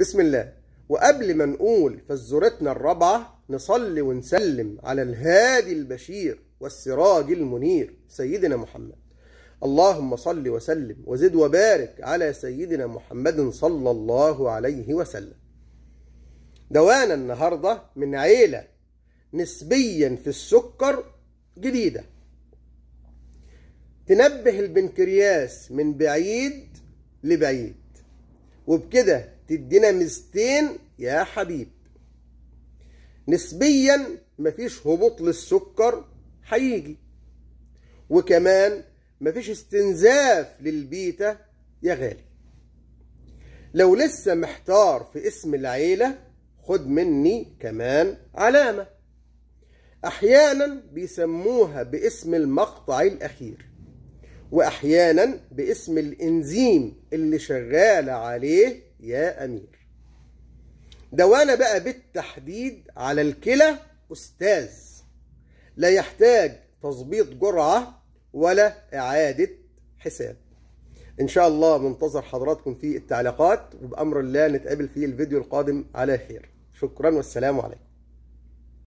بسم الله وقبل ما نقول فزورتنا الرابعة نصلي ونسلم على الهادي البشير والسراج المنير سيدنا محمد اللهم صل وسلم وزد وبارك على سيدنا محمد صلى الله عليه وسلم دوانا النهاردة من عيلة نسبيا في السكر جديدة تنبه البنكرياس من بعيد لبعيد وبكده تدينا ميزتين يا حبيب نسبيا مفيش هبوط للسكر هيجي وكمان مفيش استنزاف للبيتا يا غالي لو لسه محتار في اسم العيلة خد مني كمان علامة أحيانا بيسموها باسم المقطع الأخير وأحيانا باسم الإنزيم اللي شغال عليه يا أمير ده وأنا بقى بالتحديد على الكلى أستاذ لا يحتاج تظبيط جرعة ولا إعادة حساب إن شاء الله منتظر حضراتكم في التعليقات وبأمر الله نتقابل في الفيديو القادم على خير شكرا والسلام عليكم